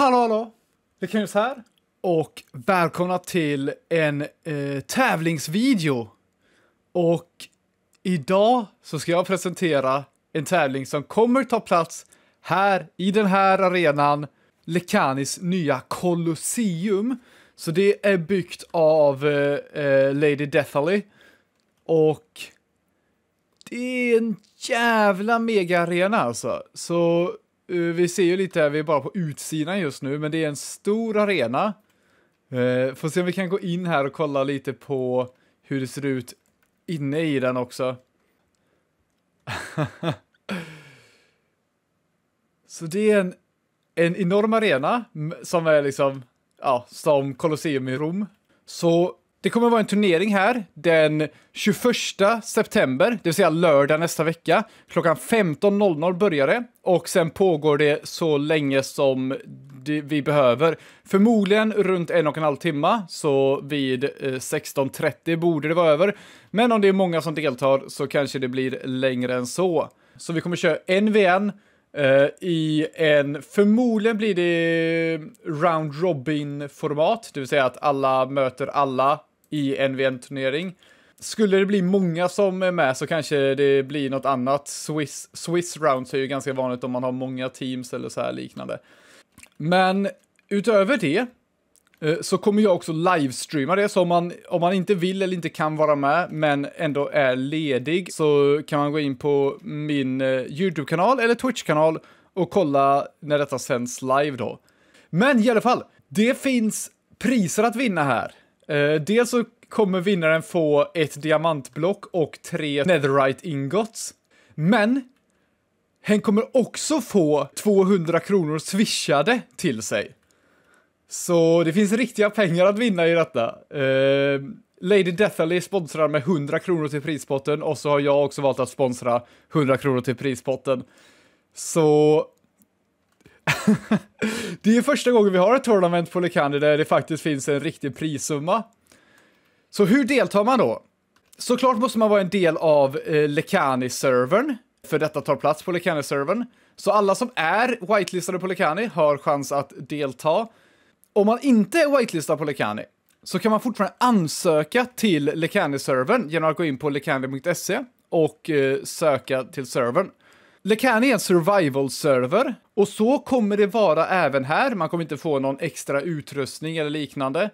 Hallå, hallå! Det är Knus här. Och välkomna till en eh, tävlingsvideo. Och idag så ska jag presentera en tävling som kommer ta plats här i den här arenan, Lekanis nya Colosseum. Så det är byggt av eh, eh Lady Deathally. Och det är en jävla mega arena alltså. Så Eh, vi ser ju lite här, vi är bara på utsidan just nu, men det är en stor arena. Uh, får se om vi kan gå in här och kolla lite på hur det ser ut inne i den också. Så det är en, en enorm arena som är liksom, ja, som Colosseum i Rom. Så det kommer vara en turnering här den 21 september, det vill säga lördag nästa vecka. Klockan 15.00 börjar det och sen pågår det så länge som vi behöver. Förmodligen runt en och en halv timme, så vid 16.30 eh, borde det vara över. Men om det är många som deltar så kanske det blir längre än så. Så vi kommer köra en VN Uh, eh, I en, förmodligen blir det round robin format, det vill säga att alla möter alla i NVN-turnering. Skulle det bli många som är med så kanske det blir något annat. Swiss, Swiss rounds är ju ganska vanligt om man har många teams eller så här liknande. Men utöver det eh, så kommer jag också livestreama det, så om man, om man inte vill eller inte kan vara med, men ändå är ledig, så kan man gå in på min eh, YouTube-kanal eller Twitch-kanal och kolla när detta sänds live då. Men i alla fall, det finns priser att vinna här. Eh, dels så kommer vinnaren få ett diamantblock och tre netherite ingots. Men hen kommer också få 200 kronor swishade till sig. Så det finns riktiga pengar att vinna i detta. Eh, Lady Deathally sponsrar med 100 kronor till prispotten och så har jag också valt att sponsra 100 kronor till prispotten. Så det är första gången vi har ett tournament på Lekander där det faktiskt finns en riktig prissumma. Så hur deltar man då? Såklart måste man vara en del av eh, Lekani-servern, för detta tar plats på Lekani-servern. Så alla som är whitelistade på Lekani har chans att delta. Om man inte är whitelistad på Lekani så kan man fortfarande ansöka till Lekani-servern genom att gå in på lekani.se och eh, söka till servern. Lekani är en survival-server och så kommer det vara även här. Man kommer inte få någon extra utrustning eller liknande.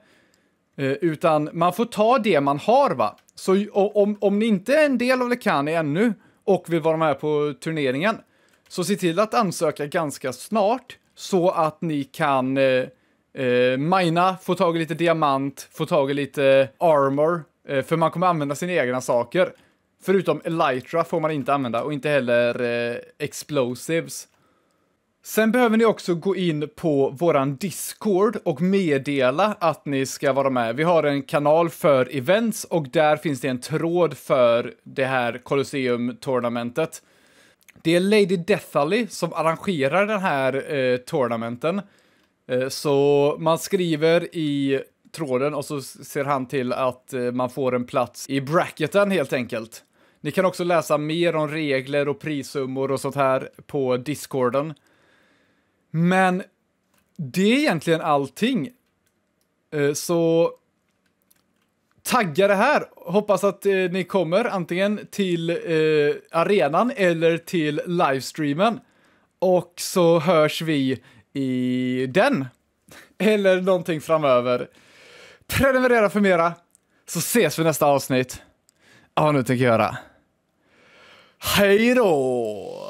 Eh, utan man får ta det man har va. Så om, om ni inte är en del av Lekani ännu och vill vara med på turneringen så se till att ansöka ganska snart så att ni kan eh, eh, mina, få tag i lite diamant, få tag i lite armor. Eh, för man kommer använda sina egna saker. Förutom Elytra får man inte använda och inte heller eh, Explosives. Sen behöver ni också gå in på våran Discord och meddela att ni ska vara med. Vi har en kanal för events och där finns det en tråd för det här Colosseum-tournamentet. Det är Lady Deathally som arrangerar den här eh, tournamenten. Eh, så man skriver i tråden och så ser han till att eh, man får en plats i bracketen helt enkelt. Ni kan också läsa mer om regler och prissummor och sånt här på discorden. Men det är egentligen allting. Eh, så tagga det här. Hoppas att eh, ni kommer antingen till eh, arenan eller till livestreamen. Och så hörs vi i den. Eller någonting framöver. Prenumerera för mera, så ses vi nästa avsnitt. Ja, nu tänker jag göra. 入ろ